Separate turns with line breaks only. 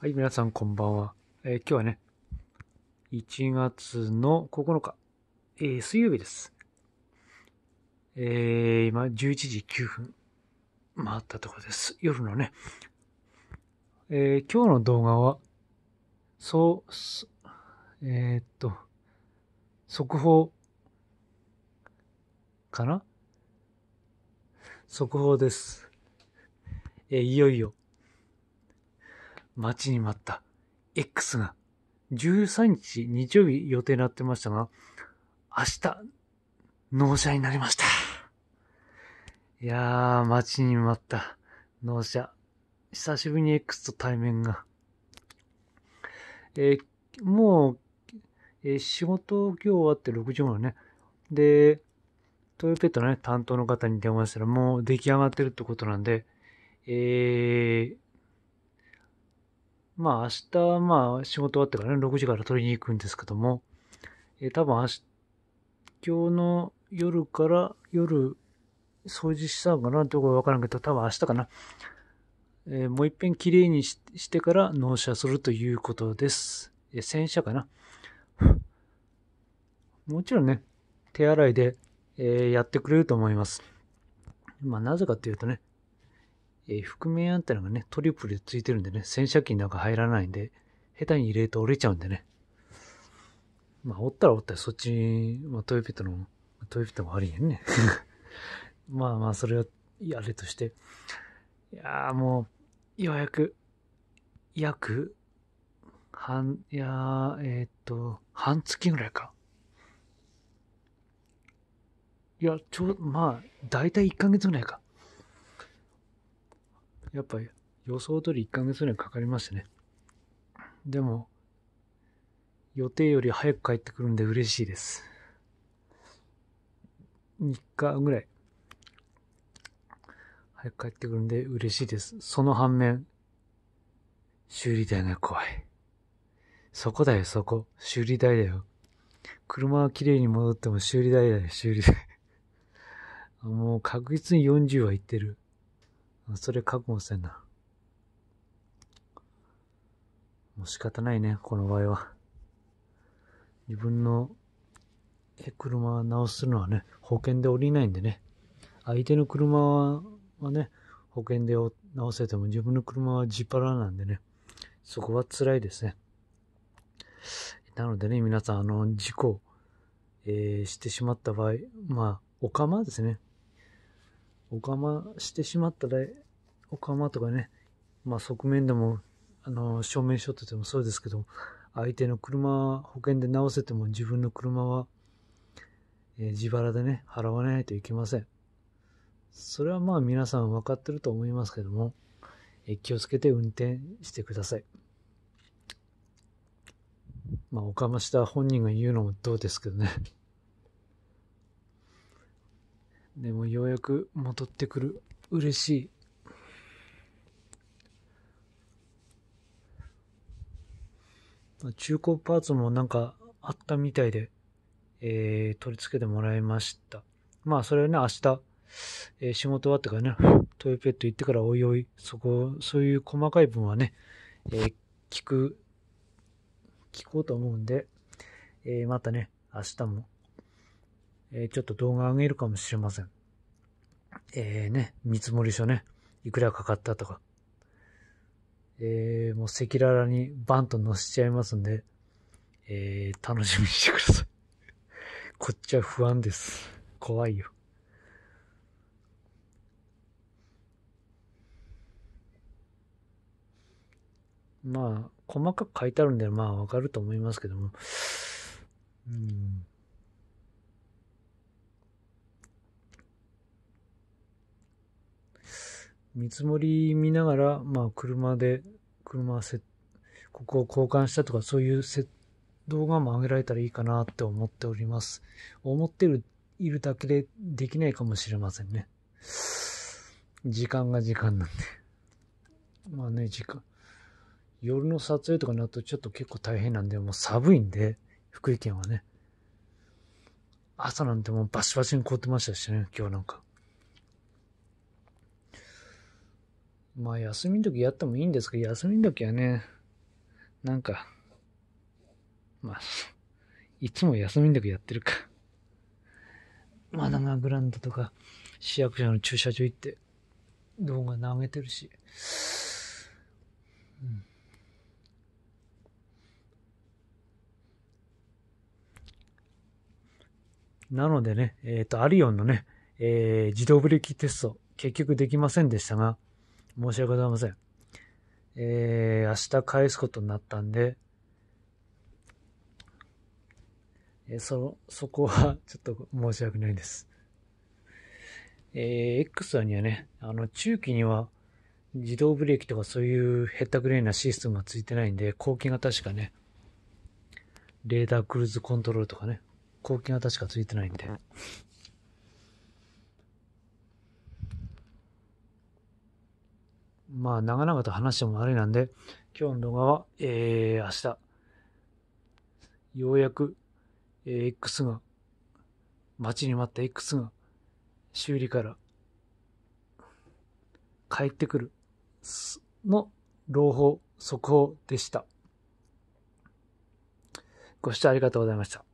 はい、皆さんこんばんは。えー、今日はね、1月の9日、えー、水曜日です。えー、今、11時9分、回ったところです。夜のね、えー、今日の動画は、そう、えー、っと、速報、かな速報です。えいよいよ、待ちに待った X が13日日曜日予定になってましたが、明日、納車になりました。いやー、待ちに待った納車。久しぶりに X と対面が。えー、もう、えー、仕事今日終わって6時頃ね。で、トヨペットのね、担当の方に電話したらもう出来上がってるってことなんで、えー、まあ明日、まあ仕事終わってからね、6時から取りに行くんですけども、えー、多分明日、今日の夜から夜、掃除したのかなってこはわからんけど、多分明日かな。えー、もう一遍綺麗にしてから納車するということです。えー、洗車かな。もちろんね、手洗いで、えー、やってくれると思います。まあなぜかっていうとね、えー、覆面アンテナがね、トリプルでついてるんでね、洗車機なんか入らないんで、下手に入れると折れちゃうんでね。まあ、折ったら折ったらそっち、まあ、トヨピットの、トヨピットも悪いんやね。まあまあ、それは、やれとして。いやーもう、ようやく、約、半、いやえー、っと、半月ぐらいか。いや、ちょう、まあ、だいたい1ヶ月ぐらいか。やっぱり予想通り1ヶ月ぐらいかかりましたね。でも、予定より早く帰ってくるんで嬉しいです。3日ぐらい。早く帰ってくるんで嬉しいです。その反面、修理代が怖い。そこだよ、そこ。修理代だよ。車は綺麗に戻っても修理代だよ、修理代。もう確実に40はいってる。それ覚悟せんな。もう仕方ないね、この場合は。自分の車を直すのはね、保険で降りないんでね。相手の車はね、保険で直せても自分の車は自腹なんでね。そこは辛いですね。なのでね、皆さん、あの、事故、えー、してしまった場合、まあ、お釜ですね。おかましてしまったら、おかまとかね、まあ側面でも、あの、正面衝てでもそうですけど、相手の車保険で直せても自分の車は、えー、自腹でね、払わないといけません。それはまあ皆さん分かってると思いますけども、えー、気をつけて運転してください。まあ、おかました本人が言うのもどうですけどねでもようやく戻ってくる。嬉しい。中古パーツもなんかあったみたいで、え取り付けてもらいました。まあ、それはね、明日、え仕事終わってからね、トイペット行ってからおいおい、そこ、そういう細かい分はね、え聞く、聞こうと思うんで、えまたね、明日もえー、ちょっと動画上げるかもしれません。えー、ね、見積もり書ね、いくらかかったとか。えー、もう赤裸々にバンと載せちゃいますんで、えー、楽しみにしてください。こっちは不安です。怖いよ。まあ、細かく書いてあるんで、まあ、わかると思いますけども。うん。見積もり見ながら、まあ、車で、車せ、ここを交換したとか、そういうせ動画も上げられたらいいかなって思っております。思ってる、いるだけでできないかもしれませんね。時間が時間なんで。まあね、時間。夜の撮影とかになるとちょっと結構大変なんで、もう寒いんで、福井県はね。朝なんてもうバシバシに凍ってましたしね、今日なんか。まあ、休みの時やってもいいんですけど、休みの時はね、なんか、まあ、いつも休みの時やってるか。マダガグランドとか、市役所の駐車場行って、動画投げてるし。なのでね、えっ、ー、と、アリオンのね、えー、自動ブレーキテスト、結局できませんでしたが、申し訳ございません。えー、明日返すことになったんで、えー、そ、そこは ちょっと申し訳ないです。えー、X さんにはね、あの、中期には自動ブレーキとかそういうヘッダグレーなシステムはついてないんで、後期が確かね、レーダークルーズコントロールとかね、後期が確かついてないんで、まあ、長々と話してもあれなんで、今日の動画は、えー、明日、ようやく、えー、X が、待ちに待った X が、修理から、帰ってくる、の、朗報、速報でした。ご視聴ありがとうございました。